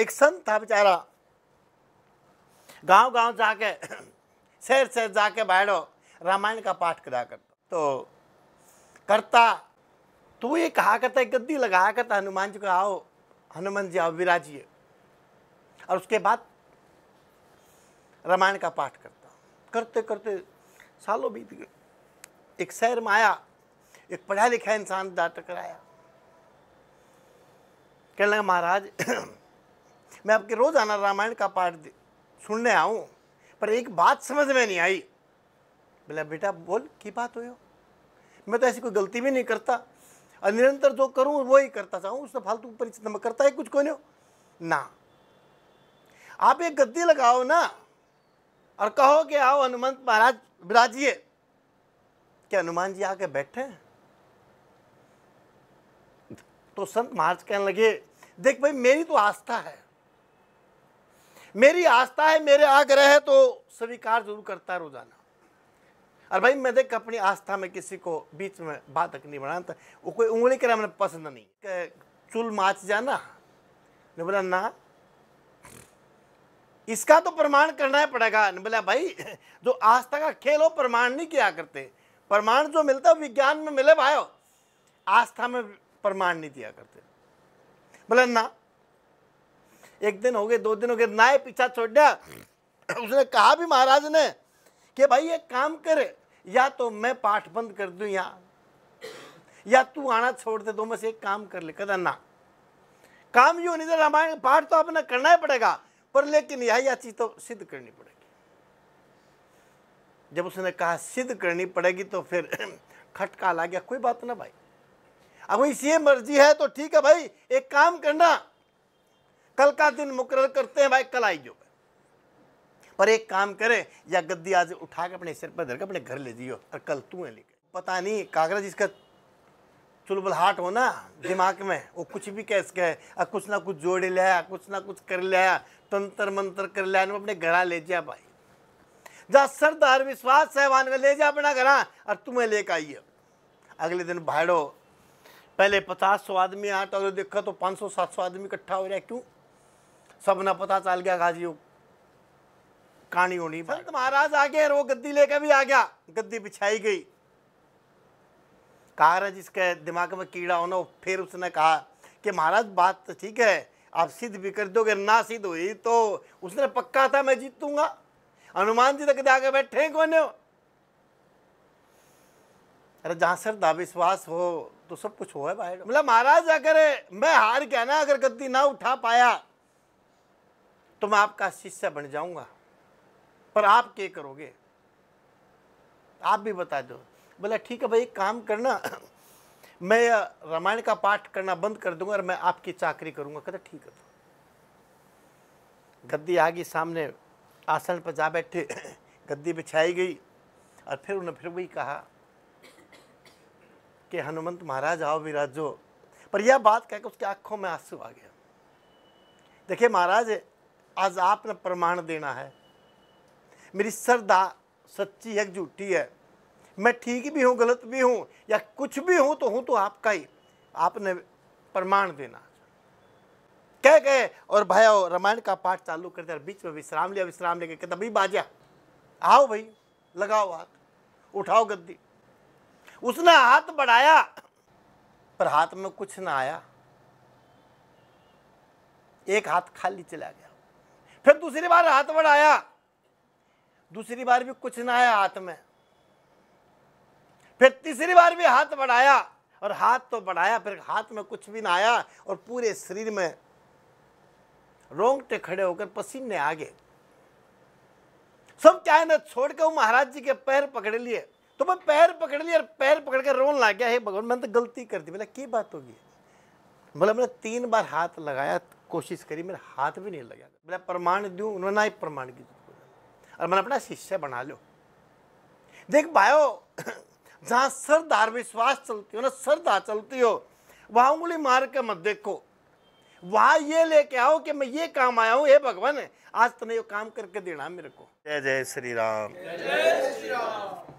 एक संत था बेचारा गांव गांव जाके शहर शहर जाके बैठो रामायण का पाठ करा करता तो करता तू ये कहा करता एक गद्दी लगाया करता हनुमान जी को आओ हनुमान जी आओ विराजिए और उसके बाद रामायण का पाठ करता करते करते सालों बीत गए एक शहर में आया एक पढ़ा लिखा इंसान डॉक्टर आया कहने लगा महाराज मैं आपके रोज़ाना रामायण का पाठ सुनने आऊं पर एक बात समझ में नहीं आई बोला बेटा बोल की बात हो मैं तो ऐसी कोई गलती भी नहीं करता और निरंतर जो करूं वो ही करता चाहूँ उससे फालतू परिचित करता है कुछ को नहीं ना आप एक गद्दी लगाओ ना और कहो कि आओ हनुमंत महाराज विराजिए क्या हनुमान जी आके बैठे तो संत महाराज कहने लगे देख भाई मेरी तो आस्था है मेरी आस्था है मेरे आग्रह है तो स्वीकार जरूर करता है रोजाना और भाई मैं देख अपनी आस्था में किसी को बीच में बात नहीं बनाता तो वो कोई उंगली करना मैंने पसंद नहीं चूल माच जाना ने बोला ना इसका तो प्रमाण करना ही पड़ेगा ने बोला भाई जो आस्था का खेल हो प्रमाण नहीं किया करते प्रमाण जो मिलता है विज्ञान में मिले भाई आस्था में प्रमाण नहीं दिया करते बोला ना एक दिन हो गए दो दिन हो गए नाए पीछा छोड़ दिया उसने कहा भी महाराज ने कि भाई एक काम करे या तो मैं पाठ बंद कर दू यहाँ या तू आना छोड़ दे दो मैं से एक काम कर ले कदा ना काम यू नहीं रामायण पाठ तो आपने करना ही पड़ेगा पर लेकिन यह या चीज तो सिद्ध करनी पड़ेगी जब उसने कहा सिद्ध करनी पड़ेगी तो फिर खटका ला गया कोई बात ना भाई अब इसी मर्जी है तो ठीक है भाई एक काम करना कल का दिन मुकर करते हैं भाई कल आई जो पर एक काम करे या गद्दी आज उठा के अपने सिर पर धर के अपने घर ले जियो और कल तू है लेके पता नहीं कागरा जिसका चुलबुलहाट हो ना दिमाग में वो कुछ भी कैस कहे और कुछ ना कुछ जोड़ लिया कुछ ना कुछ कर लिया तंत्र मंत्र कर लिया अपने घर ले जा भाई जा सरदार विश्वास सहवान में ले जा अपना घर और तुम्हें लेकर आइए अगले दिन भाड़ो पहले पचास सौ आदमी आठ अगर देखा तो पाँच सौ सात सौ आदमी इकट्ठा हो रहा है क्यों सबना पता चल गया गाजी कहानी होनी संत महाराज आ गया वो गद्दी लेकर भी आ गया गद्दी बिछाई गई कहा जिसके दिमाग में कीड़ा होना फिर उसने कहा कि महाराज बात तो ठीक है आप सिद्ध भी कर दोगे ना सिद्ध हुई तो उसने पक्का था मैं जीतूंगा हनुमान जी तक आगे बैठे कौन हो अरे जहां श्रद्धा विश्वास हो तो सब कुछ हो है भाई मतलब महाराज अगर मैं हार गया ना अगर गद्दी ना उठा पाया तो मैं आपका शिष्य बन जाऊंगा पर आप क्या करोगे आप भी बता दो बोला ठीक है भाई काम करना मैं रामायण का पाठ करना बंद कर दूंगा और मैं आपकी चाकरी करूंगा कहते ठीक है तो। गद्दी आ गई सामने आसन पर जा बैठे गद्दी बिछाई गई और फिर उन्हें फिर वही कहा कि हनुमंत महाराज आओ विराजो पर यह बात कहकर उसकी आंखों में आंसू आ गया देखिए महाराज आज आपने प्रमाण देना है मेरी श्रद्धा सच्ची है झूठी है मैं ठीक भी हूँ गलत भी हूँ या कुछ भी हूँ तो हूँ तो आपका ही आपने प्रमाण देना कह गए और भया रामायण का पाठ चालू कर दिया बीच में विश्राम लिया विश्राम लेके कहता भाई बाजा आओ भाई लगाओ हाथ उठाओ गद्दी उसने हाथ बढ़ाया पर हाथ में कुछ ना आया एक हाथ खाली चला गया फिर दूसरी बार हाथ बढ़ाया दूसरी बार भी कुछ ना आया हाथ में फिर तीसरी बार भी हाथ बढ़ाया और हाथ तो बढ़ाया फिर हाथ में कुछ भी ना आया और पूरे शरीर में रोंगटे खड़े होकर पसीने आ गए सब चाहे ना छोड़ के वो महाराज जी के पैर पकड़ लिए तो मैं पैर पकड़ लिया और पैर पकड़ के रोन ला गया हे भगवान मैंने तो गलती कर दी बोला की बात होगी बोला मैंने तीन बार हाथ लगाया कोशिश करी मेरा हाथ भी नहीं लगा मैं प्रमाण दूँ उन्होंने ना ही प्रमाण की और मैंने अपना शिष्य बना लो देख पायो जहाँ सरदार विश्वास चलती हो ना सरदार चलती हो वहाँ उंगली मार के मत देखो वहाँ ये लेके आओ कि मैं ये काम आया हूँ हे भगवान आज तुमने ये काम करके देना मेरे को जय जय श्री राम जय श्री राम